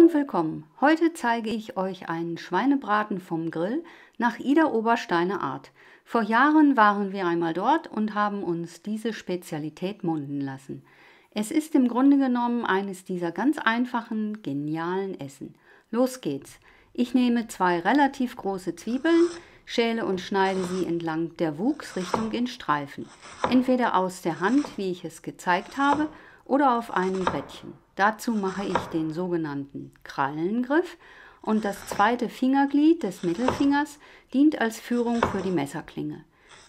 und willkommen. Heute zeige ich euch einen Schweinebraten vom Grill nach Ida Obersteiner Art. Vor Jahren waren wir einmal dort und haben uns diese Spezialität munden lassen. Es ist im Grunde genommen eines dieser ganz einfachen, genialen Essen. Los geht's. Ich nehme zwei relativ große Zwiebeln, schäle und schneide sie entlang der Wuchsrichtung in Streifen. Entweder aus der Hand, wie ich es gezeigt habe, oder auf einem Brettchen. Dazu mache ich den sogenannten Krallengriff und das zweite Fingerglied des Mittelfingers dient als Führung für die Messerklinge.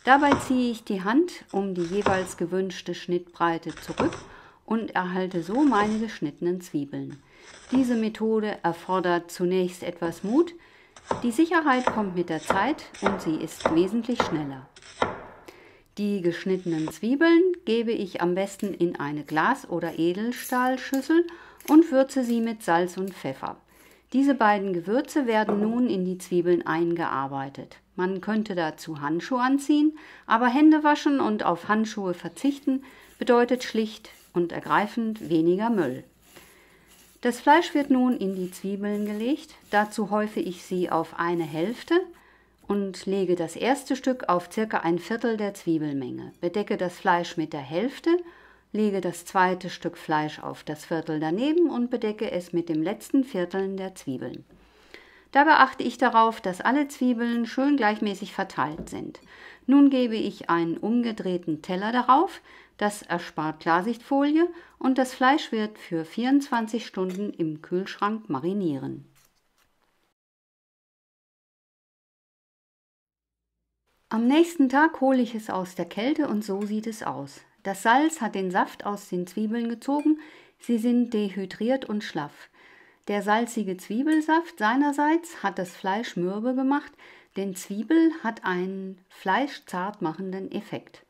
Dabei ziehe ich die Hand um die jeweils gewünschte Schnittbreite zurück und erhalte so meine geschnittenen Zwiebeln. Diese Methode erfordert zunächst etwas Mut, die Sicherheit kommt mit der Zeit und sie ist wesentlich schneller. Die geschnittenen Zwiebeln gebe ich am besten in eine Glas- oder Edelstahlschüssel und würze sie mit Salz und Pfeffer. Diese beiden Gewürze werden nun in die Zwiebeln eingearbeitet. Man könnte dazu Handschuhe anziehen, aber Hände waschen und auf Handschuhe verzichten bedeutet schlicht und ergreifend weniger Müll. Das Fleisch wird nun in die Zwiebeln gelegt. Dazu häufe ich sie auf eine Hälfte und lege das erste Stück auf circa ein Viertel der Zwiebelmenge. Bedecke das Fleisch mit der Hälfte, lege das zweite Stück Fleisch auf das Viertel daneben und bedecke es mit dem letzten Viertel der Zwiebeln. Dabei achte ich darauf, dass alle Zwiebeln schön gleichmäßig verteilt sind. Nun gebe ich einen umgedrehten Teller darauf, das erspart Klarsichtfolie und das Fleisch wird für 24 Stunden im Kühlschrank marinieren. Am nächsten Tag hole ich es aus der Kälte und so sieht es aus. Das Salz hat den Saft aus den Zwiebeln gezogen, sie sind dehydriert und schlaff. Der salzige Zwiebelsaft seinerseits hat das Fleisch mürbe gemacht, denn Zwiebel hat einen fleischzartmachenden Effekt.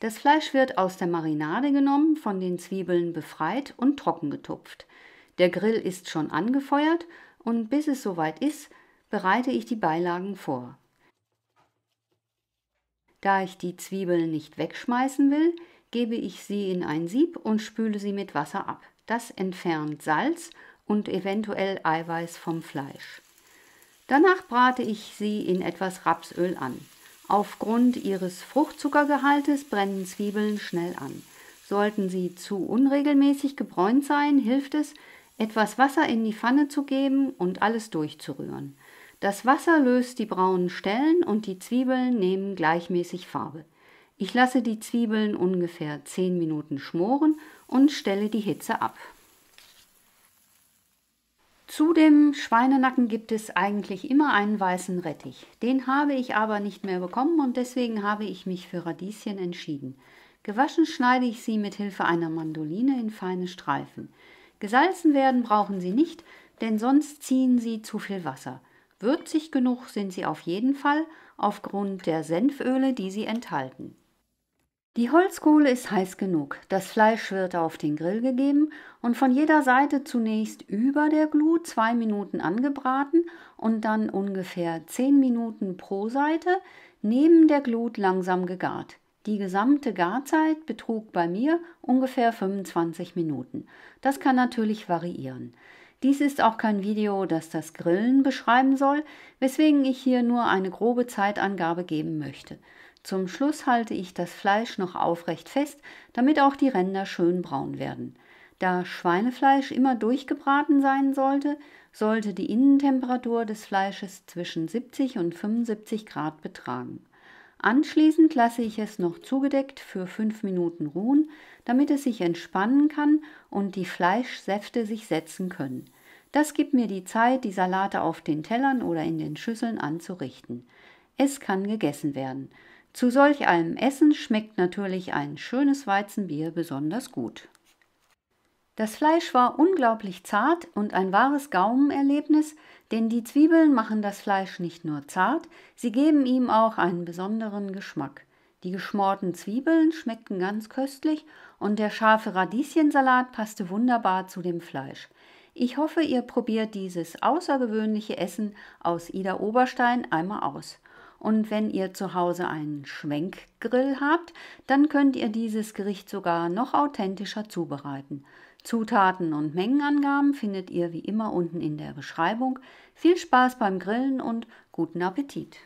Das Fleisch wird aus der Marinade genommen, von den Zwiebeln befreit und trocken getupft. Der Grill ist schon angefeuert und bis es soweit ist, bereite ich die Beilagen vor. Da ich die Zwiebeln nicht wegschmeißen will, gebe ich sie in ein Sieb und spüle sie mit Wasser ab. Das entfernt Salz und eventuell Eiweiß vom Fleisch. Danach brate ich sie in etwas Rapsöl an. Aufgrund ihres Fruchtzuckergehaltes brennen Zwiebeln schnell an. Sollten sie zu unregelmäßig gebräunt sein, hilft es, etwas Wasser in die Pfanne zu geben und alles durchzurühren. Das Wasser löst die braunen Stellen und die Zwiebeln nehmen gleichmäßig Farbe. Ich lasse die Zwiebeln ungefähr 10 Minuten schmoren und stelle die Hitze ab. Zu dem Schweinenacken gibt es eigentlich immer einen weißen Rettich. Den habe ich aber nicht mehr bekommen und deswegen habe ich mich für Radieschen entschieden. Gewaschen schneide ich sie mit Hilfe einer Mandoline in feine Streifen. Gesalzen werden brauchen sie nicht, denn sonst ziehen sie zu viel Wasser. Würzig genug sind sie auf jeden Fall aufgrund der Senföle, die sie enthalten. Die Holzkohle ist heiß genug, das Fleisch wird auf den Grill gegeben und von jeder Seite zunächst über der Glut zwei Minuten angebraten und dann ungefähr zehn Minuten pro Seite neben der Glut langsam gegart. Die gesamte Garzeit betrug bei mir ungefähr 25 Minuten. Das kann natürlich variieren. Dies ist auch kein Video, das das Grillen beschreiben soll, weswegen ich hier nur eine grobe Zeitangabe geben möchte. Zum Schluss halte ich das Fleisch noch aufrecht fest, damit auch die Ränder schön braun werden. Da Schweinefleisch immer durchgebraten sein sollte, sollte die Innentemperatur des Fleisches zwischen 70 und 75 Grad betragen. Anschließend lasse ich es noch zugedeckt für 5 Minuten ruhen, damit es sich entspannen kann und die Fleischsäfte sich setzen können. Das gibt mir die Zeit, die Salate auf den Tellern oder in den Schüsseln anzurichten. Es kann gegessen werden. Zu solch einem Essen schmeckt natürlich ein schönes Weizenbier besonders gut. Das Fleisch war unglaublich zart und ein wahres Gaumenerlebnis, denn die Zwiebeln machen das Fleisch nicht nur zart, sie geben ihm auch einen besonderen Geschmack. Die geschmorten Zwiebeln schmeckten ganz köstlich und der scharfe Radieschensalat passte wunderbar zu dem Fleisch. Ich hoffe, ihr probiert dieses außergewöhnliche Essen aus Ida Oberstein einmal aus. Und wenn ihr zu Hause einen Schwenkgrill habt, dann könnt ihr dieses Gericht sogar noch authentischer zubereiten. Zutaten und Mengenangaben findet ihr wie immer unten in der Beschreibung. Viel Spaß beim Grillen und guten Appetit!